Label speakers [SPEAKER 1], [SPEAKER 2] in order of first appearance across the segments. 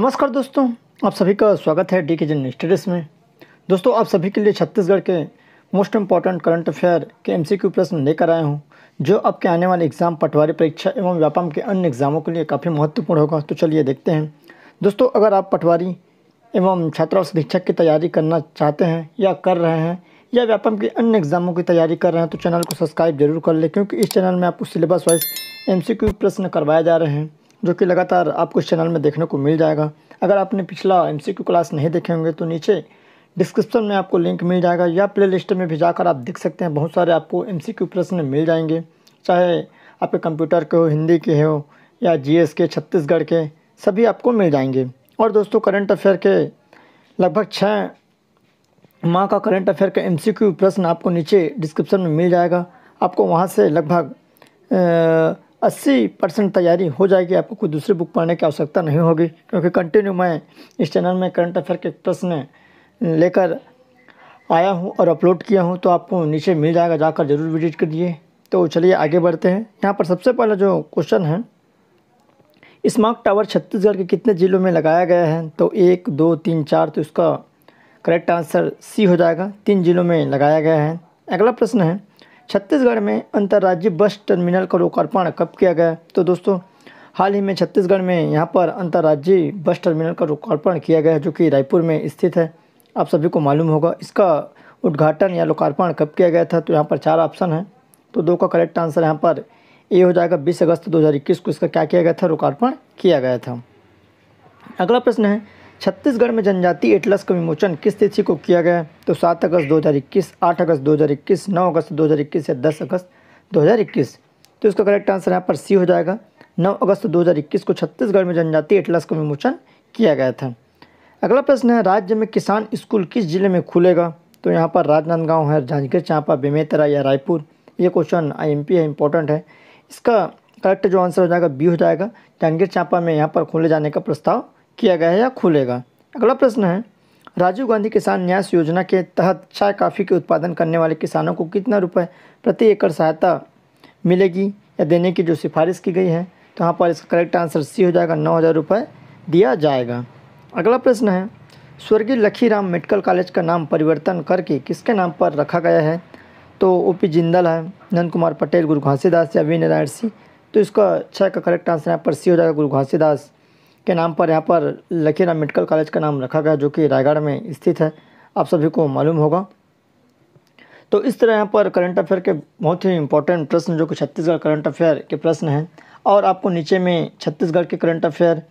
[SPEAKER 1] नमस्कार दोस्तों आप सभी का स्वागत है डी के जन स्टडीज में दोस्तों आप सभी के लिए छत्तीसगढ़ के मोस्ट इम्पॉर्टेंट करंट अफेयर के एमसीक्यू प्रश्न लेकर आया हूँ जो आपके आने वाले एग्जाम पटवारी परीक्षा एवं व्यापम के अन्य एग्जामों के लिए काफ़ी महत्वपूर्ण होगा तो चलिए देखते हैं दोस्तों अगर आप पटवारी एवं छात्रावास शिक्षक की तैयारी करना चाहते हैं या कर रहे हैं या व्यापम के अन्य एग्जामों की तैयारी कर रहे हैं तो चैनल को सब्सक्राइब जरूर कर लें क्योंकि इस चैनल में आपको सिलेबस वाइज एम प्रश्न करवाए जा रहे हैं जो कि लगातार आपको इस चैनल में देखने को मिल जाएगा अगर आपने पिछला क्यू क्लास नहीं देखे होंगे तो नीचे डिस्क्रिप्शन में आपको लिंक मिल जाएगा या लिस्ट में भी जाकर आप देख सकते हैं बहुत सारे आपको क्यू प्रश्न मिल जाएंगे चाहे आपके कंप्यूटर के हो हिंदी के हो या जीएस के छत्तीसगढ़ के सभी आपको मिल जाएंगे और दोस्तों करंट अफेयर के लगभग छः माह का करंट अफेयर का एमसीक्यू प्रश्न आपको नीचे डिस्क्रिप्शन में मिल जाएगा आपको वहाँ से लगभग अस्सी परसेंट तैयारी हो जाएगी आपको कोई दूसरी बुक पढ़ने की आवश्यकता नहीं होगी क्योंकि कंटिन्यू मैं इस चैनल में करंट अफेयर के प्रश्न लेकर आया हूँ और अपलोड किया हूँ तो आपको नीचे मिल जाएगा जाकर ज़रूर विजिट करिए तो चलिए आगे बढ़ते हैं यहाँ पर सबसे पहला जो क्वेश्चन है स्मार्ट टावर छत्तीसगढ़ के कितने ज़िलों में लगाया गया है तो एक दो तीन चार तो इसका करेक्ट आंसर सी हो जाएगा तीन ज़िलों में लगाया गया है अगला प्रश्न है छत्तीसगढ़ में अंतर्राज्यीय बस टर्मिनल का लोकार्पण कब किया गया तो दोस्तों हाल ही में छत्तीसगढ़ में यहाँ पर अंतर्राज्यीय बस टर्मिनल का लोकार्पण किया गया है जो कि रायपुर में स्थित है आप सभी को मालूम होगा इसका उद्घाटन या लोकार्पण कब किया गया था तो यहाँ पर चार ऑप्शन हैं तो दो का करेक्ट आंसर यहाँ पर ए हो जाएगा 20 अगस्त 2021 को इसका क्या किया गया था लोकार्पण किया गया था अगला प्रश्न है छत्तीसगढ़ में जनजाति एटलस का विमोचन किस तिथि को किया गया तो सात अगस्त 2021, 8 अगस्त 2021, 9 अगस्त 2021 या दस अगस्त 2021 तो इसका करेक्ट आंसर यहाँ पर सी हो जाएगा 9 अगस्त 2021 को छत्तीसगढ़ में जनजाति एटलस का विमोचन किया गया था अगला प्रश्न है राज्य में किसान स्कूल किस जिले में खुलेगा तो यहाँ पर राजनांदगांव है जांजगीर चांपा बेमेतरा या रायपुर ये क्वेश्चन आई एम है इंपॉर्टेंट है इसका करेक्ट जो आंसर हो जाएगा बी हो जाएगा जांजगीर चांपा में यहाँ पर खोले जाने का प्रस्ताव किया गया है या खुलेगा अगला प्रश्न है राजीव गांधी किसान न्यास योजना के तहत चाय काफ़ी के उत्पादन करने वाले किसानों को कितना रुपए प्रति एकड़ सहायता मिलेगी या देने की जो सिफारिश की गई है तो यहाँ पर इसका करेक्ट आंसर सी हो जाएगा नौ हज़ार रुपये दिया जाएगा अगला प्रश्न है स्वर्गीय लखीराम मेडिकल कॉलेज का नाम परिवर्तन करके किसके नाम पर रखा गया है तो ओ पी जिंदल है नंद कुमार पटेल गुरु घासीदास या वी नारायण सिंह तो इसका छः का करेक्ट आंसर यहाँ पर सी हो जाएगा गुरु घासीदास के नाम पर यहाँ पर लखीरा मेडिकल कॉलेज का नाम रखा गया जो कि रायगढ़ में स्थित है आप सभी को मालूम होगा तो इस तरह यहाँ पर करंट अफेयर के बहुत ही इंपॉर्टेंट प्रश्न जो कि छत्तीसगढ़ करंट अफेयर के प्रश्न हैं और आपको नीचे में छत्तीसगढ़ के करंट अफेयर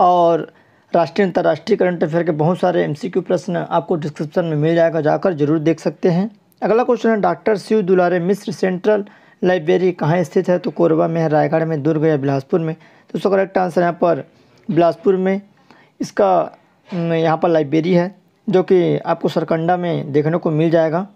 [SPEAKER 1] और राष्ट्रीय अंतर्राष्ट्रीय करंट अफेयर के बहुत सारे एमसीक्यू प्रश्न आपको डिस्क्रिप्शन में मिल जाएगा जाकर जरूर देख सकते हैं अगला क्वेश्चन है डॉक्टर शिव दुलारे मिश्र सेंट्रल लाइब्रेरी कहाँ स्थित है तो कोरबा में है रायगढ़ में दुर्ग या बिलासपुर में तो उसका करेक्ट आंसर यहाँ पर बिलासपुर में इसका यहाँ पर लाइब्रेरी है जो कि आपको सरकंडा में देखने को मिल जाएगा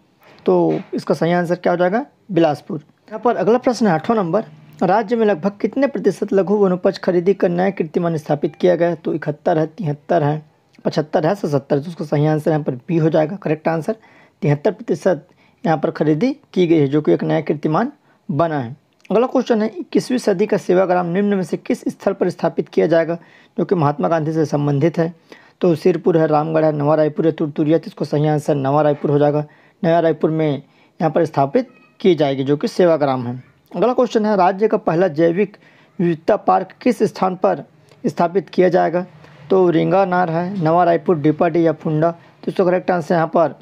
[SPEAKER 1] तो इसका सही आंसर क्या हो जाएगा बिलासपुर यहाँ पर अगला प्रश्न है आठवां नंबर राज्य में लगभग कितने प्रतिशत लघु वनोपज खरीदी का नया कीर्तिमान स्थापित किया गया तो इकहत्तर है तिहत्तर है पचहत्तर है सतहत्तर तो उसका सही आंसर यहाँ पर बी हो जाएगा करेक्ट आंसर तिहत्तर प्रतिशत यहाँ पर खरीदी की गई है जो कि एक नया कीर्तिमान बना है अगला क्वेश्चन है इक्कीसवीं सदी का सेवाग्राम निम्न में से किस स्थल पर स्थापित किया जाएगा जो कि महात्मा गांधी से संबंधित है तो सिरपुर है रामगढ़ है नवा रायपुर है तुरतुरिया तो इसको सही आंसर नवा रायपुर हो जाएगा नया रायपुर में यहाँ पर स्थापित की जाएगी जो कि सेवाग्राम है अगला क्वेश्चन है राज्य का पहला जैविक विविधता पार्क किस स्थान पर स्थापित किया जाएगा तो रिंगानार है नवा रायपुर डिपाडी या फुंडा तो इसका करेक्ट आंसर यहाँ पर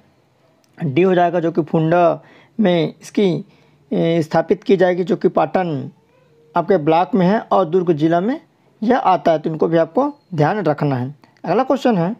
[SPEAKER 1] डी हो जाएगा जो कि फुंडा में इसकी स्थापित की जाएगी जो कि पाटन आपके ब्लॉक में है और दुर्ग जिला में यह आता है तो इनको भी आपको ध्यान रखना है अगला क्वेश्चन है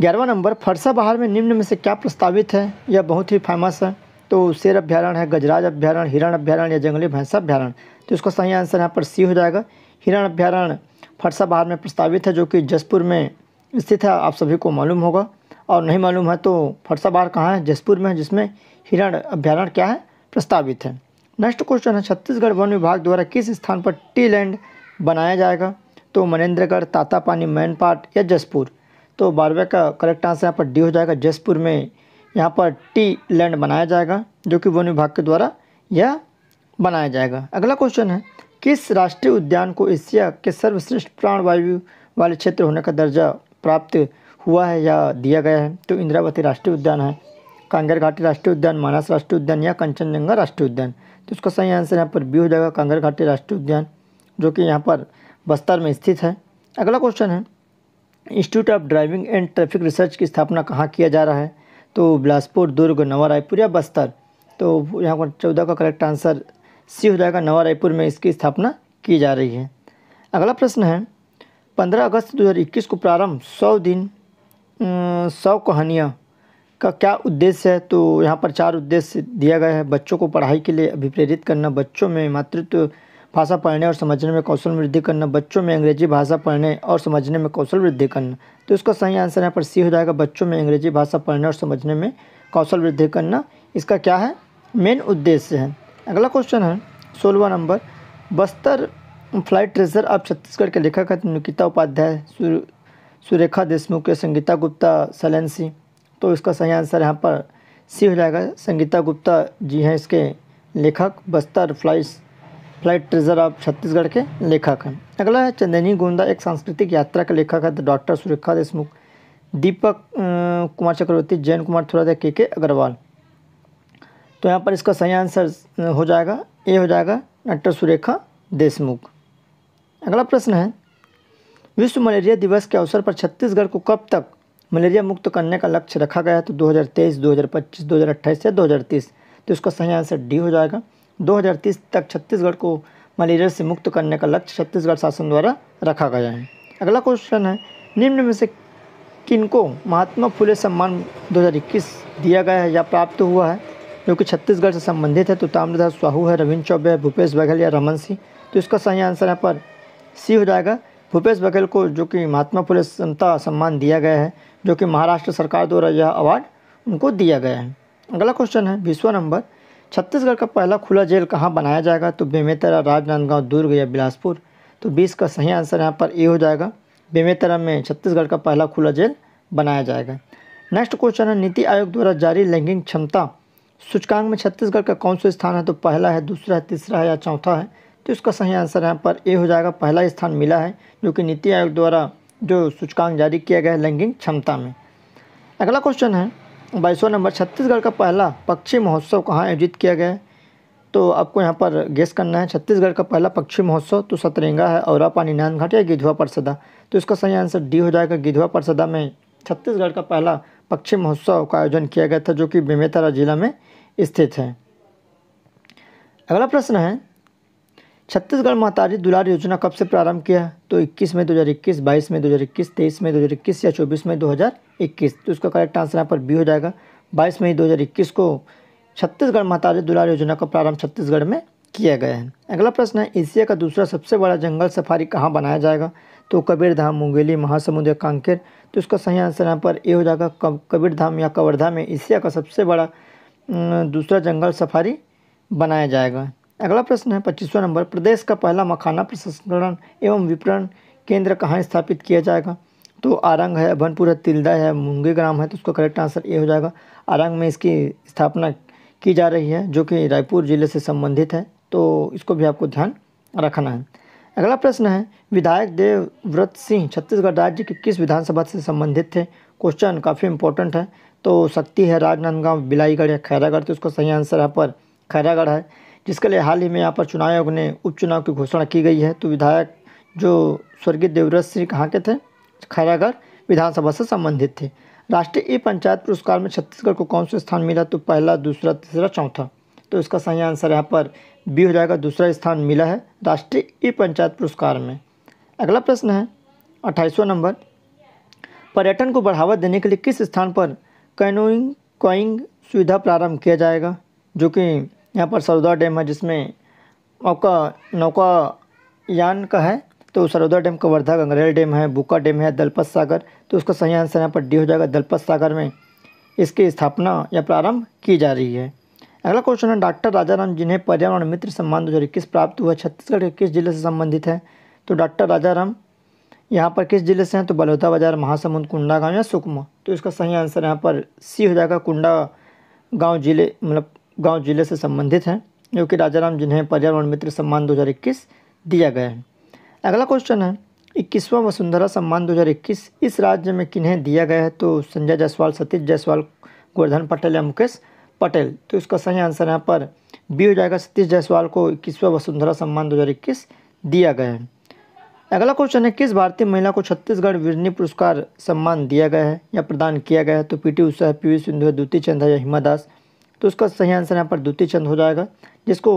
[SPEAKER 1] ग्यारहवा नंबर फरसा बहार में निम्न में से क्या प्रस्तावित है यह बहुत ही फेमस है तो शेर अभ्यारण्य है गजराज अभ्यारण्य हिरण अभ्यारण्य या जंगली भैंसा अभ्यारण्य तो इसका सही आंसर यहाँ पर सी हो जाएगा हिरण अभ्यारण्य फरसा बहार में प्रस्तावित है जो कि जसपुर में स्थित है आप सभी को मालूम होगा और नहीं मालूम है तो फरसाबार कहाँ है जसपुर में जिसमें हिरण अभ्यारण्य क्या है प्रस्तावित है नेक्स्ट क्वेश्चन है छत्तीसगढ़ वन विभाग द्वारा किस स्थान पर टी लैंड बनाया जाएगा तो मनेन्द्रगढ़ तातापानी मैन पार्ट या जसपुर तो बारहवें का करेक्ट आंसर यहाँ पर डी हो जाएगा जसपुर में यहाँ पर टी लैंड बनाया जाएगा जो कि वन विभाग के द्वारा यह बनाया जाएगा अगला क्वेश्चन है किस राष्ट्रीय उद्यान को एशिया के सर्वश्रेष्ठ प्राणवायु वाले क्षेत्र होने का दर्जा प्राप्त हुआ है या दिया गया है तो इंदिरावती राष्ट्रीय उद्यान है कांगेर घाटी राष्ट्रीय उद्यान मानस राष्ट्रीय उद्यान या कंचनजंगा राष्ट्रीय उद्यान तो इसका सही आंसर यहाँ पर बी हो जाएगा कांगेर घाटी राष्ट्रीय उद्यान जो कि यहाँ पर बस्तर में स्थित है अगला क्वेश्चन है institute of driving and traffic research की स्थापना कहाँ किया जा रहा है तो बिलासपुर दुर्ग नवा रायपुर या बस्तर तो यहाँ पर चौदह का करेक्ट आंसर सी हो जाएगा नवा रायपुर में इसकी स्थापना की जा रही है अगला प्रश्न है पंद्रह अगस्त 2021 को प्रारंभ सौ दिन सौ कहानियाँ का क्या उद्देश्य है तो यहाँ पर चार उद्देश्य दिया गया है बच्चों को पढ़ाई के लिए अभिप्रेरित करना बच्चों में मातृत्व भाषा पढ़ने और समझने में कौशल वृद्धि करना बच्चों में अंग्रेजी भाषा पढ़ने और समझने में कौशल वृद्धि करना तो इसका सही आंसर यहाँ पर सी हो जाएगा बच्चों में अंग्रेजी भाषा पढ़ने और समझने में कौशल वृद्धि करना इसका क्या है मेन उद्देश्य है अगला क्वेश्चन है सोलवा नंबर बस्तर फ्लाइट ट्रेजर अब छत्तीसगढ़ के लेखक है तो निकिता उपाध्याय सुरेखा देशमुख या संगीता गुप्ता सलन सिंह तो इसका सही आंसर यहाँ पर सी हो जाएगा संगीता गुप्ता जी हैं इसके लेखक Bastar flight flight treasure of Chhattisgarh के लेखक हैं अगला है चंदनी गोंदा एक सांस्कृतिक यात्रा के लेखक है तो डॉक्टर सुरेखा देशमुख दीपक कुमार चक्रवर्ती जैन कुमार थोड़ा के के अग्रवाल तो यहाँ पर इसका सही आंसर हो जाएगा ए हो जाएगा डॉक्टर सुरेखा देशमुख अगला प्रश्न है विश्व मलेरिया दिवस के अवसर पर छत्तीसगढ़ को कब तक मलेरिया मुक्त करने का लक्ष्य रखा गया है तो 2023, 2025, 2028 या 2030 तो इसका सही आंसर डी हो जाएगा 2030 तक छत्तीसगढ़ को मलेरिया से मुक्त करने का लक्ष्य छत्तीसगढ़ शासन द्वारा रखा गया है अगला क्वेश्चन है निम्न में से किनको महात्मा फुले सम्मान 2021 दिया गया है या प्राप्त हुआ है जो कि छत्तीसगढ़ से संबंधित है तो ताम्रधार साहू है रविंद्र चौबे है भूपेश बघेल या रमन सिंह तो इसका सही आंसर यहाँ पर सी हो जाएगा भूपेश बघेल को जो कि महात्मा फुले संता सम्मान दिया गया है जो कि महाराष्ट्र सरकार द्वारा यह अवार्ड उनको दिया गया है अगला क्वेश्चन है बीसवा नंबर छत्तीसगढ़ का पहला खुला जेल कहाँ बनाया जाएगा तो बेमेतरा राजनांदगांव दुर्ग या बिलासपुर तो बीस का सही आंसर यहाँ पर ए हो जाएगा बेमेतरा में छत्तीसगढ़ का पहला खुला जेल बनाया जाएगा नेक्स्ट क्वेश्चन है नीति आयोग द्वारा जारी लैंगिक क्षमता सूचकांक में छत्तीसगढ़ का कौन सा स्थान है तो पहला है दूसरा है तीसरा है या चौथा है तो इसका सही आंसर यहाँ पर ए हो जाएगा पहला स्थान मिला है जो कि नीति आयोग द्वारा जो सूचकांक जारी किया गया है लैंगिक क्षमता में अगला क्वेश्चन है बाईसवा नंबर छत्तीसगढ़ का पहला पक्षी महोत्सव कहाँ आयोजित किया गया है तो आपको यहाँ पर गेस करना है छत्तीसगढ़ का पहला पक्षी महोत्सव तो सतरेंगा है और पानी नान घाट या गिधवा परसदा तो इसका सही आंसर डी हो जाएगा गिधवा परसदा में छत्तीसगढ़ का पहला पक्षी महोत्सव का आयोजन किया गया था जो कि बेमेतरा जिला में स्थित है अगला प्रश्न है छत्तीसगढ़ महतारी दुलार योजना कब से प्रारंभ किया तो 21 मई 2021, 22 मई 2021, 23 मई 2021 या 24 मई 2021 तो उसका करेक्ट आंसर यहाँ पर बी हो जाएगा 22 मई 2021 को छत्तीसगढ़ महतारी दुलार योजना का प्रारंभ छत्तीसगढ़ में किया गया है अगला प्रश्न है एशिया का दूसरा सबसे बड़ा जंगल सफारी कहाँ बनाया जाएगा तो कबीरधाम मुंगेली महासमुंद या कांकेर तो इसका सही आंसर यहाँ पर ए हो जाएगा कबीरधाम या कवर्धा में एशिया का सबसे बड़ा दूसरा जंगल सफारी बनाया जाएगा अगला प्रश्न है पच्चीसवा नंबर प्रदेश का पहला मखाना प्रसंस्करण एवं विपणन केंद्र कहाँ स्थापित किया जाएगा तो आरंग है अभनपुर है तिलदा है मुंगे ग्राम है तो उसका करेक्ट आंसर ये हो जाएगा आरंग में इसकी स्थापना की जा रही है जो कि रायपुर जिले से संबंधित है तो इसको भी आपको ध्यान रखना है अगला प्रश्न है विधायक देवव्रत सिंह छत्तीसगढ़ राज्य के किस विधानसभा से संबंधित थे क्वेश्चन काफ़ी इंपॉर्टेंट है तो शक्ति है राजनांदगांव बिलाईगढ़ या खैरागढ़ तो उसका सही आंसर यहाँ पर खैरागढ़ है जिसके लिए हाल ही में यहाँ पर चुनाव आयोग ने उपचुनाव की घोषणा की गई है तो विधायक जो स्वर्गीय देवव्रत सिंह कहाँ के थे खैरागढ़ विधानसभा से संबंधित थे राष्ट्रीय ई पंचायत पुरस्कार में छत्तीसगढ़ को कौन सा स्थान मिला तो पहला दूसरा तीसरा चौथा तो इसका सही आंसर यहाँ पर बी हो जाएगा दूसरा स्थान मिला है राष्ट्रीय ई पंचायत पुरस्कार में अगला प्रश्न है अट्ठाईसवा नंबर पर्यटन को बढ़ावा देने के लिए किस स्थान पर कैनोइंग कोइंग सुविधा प्रारंभ किया जाएगा जो कि यहाँ पर सरोदा डैम है जिसमें आपका नौका यान का है तो सरोदा डैम का वर्धा गंगरेल डैम है बुका डैम है दलपत सागर तो उसका सही आंसर यहाँ पर डी हो जाएगा दलपत सागर में इसकी स्थापना या प्रारंभ की जा रही है अगला क्वेश्चन है डॉक्टर राजाराम जिन्हें पर्यावरण मित्र सम्मान दो हज़ार इक्कीस प्राप्त हुआ छत्तीसगढ़ के किस जिले से संबंधित है तो डॉक्टर राजाराम यहाँ पर किस जिले से हैं तो बलौदा बाजार महासमुंद कुंडा गांव या सुकमा तो इसका सही आंसर यहाँ पर सी हो जाएगा कुंडा गांव जिले मतलब गांव जिले से संबंधित हैं जो कि राजाराम जिन्हें पर्यावरण मित्र सम्मान 2021 दिया गया है अगला क्वेश्चन है इक्कीसवां वसुंधरा सम्मान 2021 इस राज्य में किन्हें दिया गया है तो संजय जायसवाल सतीश जायसवाल गोवर्धन पटेल या मुकेश पटेल तो इसका सही आंसर यहाँ पर बी हो जाएगा सतीश जायसवाल को इक्कीसवां वसुंधरा सम्मान दो दिया गया है अगला क्वेश्चन है किस भारतीय महिला को छत्तीसगढ़ वीरनी पुरस्कार सम्मान दिया गया है या प्रदान किया गया है तो पीटी उषा है पी वी सिंधु है द्वितीय चंद है या हिमा दास तो उसका सही आंसर यहाँ पर द्वितीय चंद हो जाएगा जिसको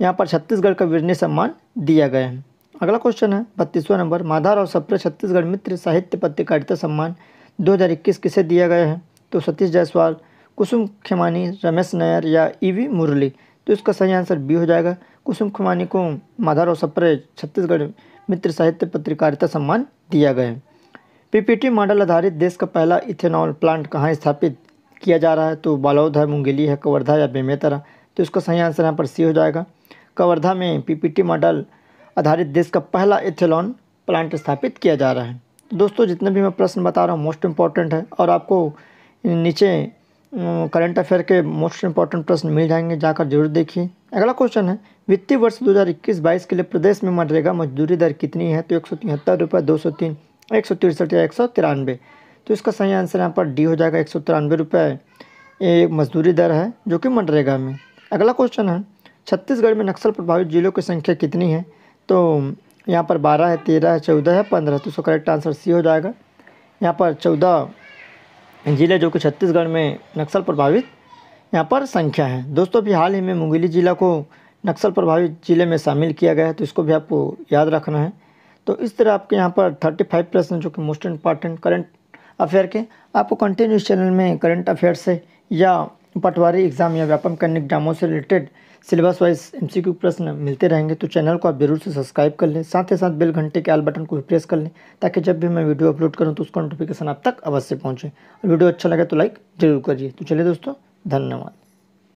[SPEAKER 1] यहाँ पर छत्तीसगढ़ का वीरनी सम्मान दिया गया है अगला क्वेश्चन है बत्तीसवा नंबर माधार और सप्रे छत्तीसगढ़ मित्र साहित्य पत्रकारिता सम्मान 2021 किसे दिया गया है तो सतीश जायसवाल कुसुम खेमानी रमेश नायर या ईवी मुरली तो इसका सही आंसर बी हो जाएगा कुसुम खेमानी को माधार और सप्रे छत्तीसगढ़ मित्र साहित्य पत्रकारिता सम्मान दिया गया है पीपीटी मॉडल आधारित देश का पहला इथेनॉल प्लांट कहाँ स्थापित किया जा रहा है तो बालौद है मुंगेली है कवर्धा या बेमेतरा तो इसका सही आंसर यहाँ पर सी हो जाएगा कवर्धा में पीपीटी मॉडल आधारित देश का पहला एथेलॉन प्लांट स्थापित किया जा रहा है तो दोस्तों जितने भी मैं प्रश्न बता रहा हूँ मोस्ट इम्पॉर्टेंट है और आपको नीचे करंट अफेयर के मोस्ट इम्पॉर्टेंट प्रश्न मिल जाएंगे जाकर जरूर देखिए अगला क्वेश्चन है वित्तीय वर्ष 2021-22 के लिए प्रदेश में मनरेगा मजदूरी दर कितनी है तो एक सौ तिहत्तर रुपये दो सौ तीन एक सौ तिरसठ या एक सौ तिरानवे तो इसका सही आंसर यहाँ पर डी हो जाएगा एक सौ तिरानवे रुपये ये एक मजदूरी दर है जो कि मनरेगा में अगला क्वेश्चन है छत्तीसगढ़ में नक्सल प्रभावित जिलों की संख्या कितनी है तो यहाँ पर बारह है तेरह है चौदह है पंद्रह तो इसका करेक्ट आंसर सी हो जाएगा यहाँ पर चौदह जिले जो कि छत्तीसगढ़ में नक्सल प्रभावित यहाँ पर संख्या है दोस्तों अभी हाल ही में मुंगेली ज़िला को नक्सल प्रभावित ज़िले में शामिल किया गया है तो इसको भी आपको याद रखना है तो इस तरह आपके यहाँ पर थर्टी फाइव प्रश्न जो कि मोस्ट इम्पॉर्टेंट करंट अफेयर के आपको कंटिन्यूस चैनल में करंट अफेयर्स से या पटवारी एग्ज़ाम या व्यापम करने एग्जामों से रिलेटेड सिलेबस वाइज एमसीक्यू प्रश्न मिलते रहेंगे तो चैनल को आप जरूर से सब्सक्राइब कर लें साथ ही साथ बेल घंटे के आल बटन को भी प्रेस कर लें ताकि जब भी मैं वीडियो अपलोड करूँ तो उसका नोटिफिकेशन आप तक अवश्य पहुँचें और वीडियो अच्छा लगे तो लाइक जरूर करिए तो चलिए दोस्तों धन्यवाद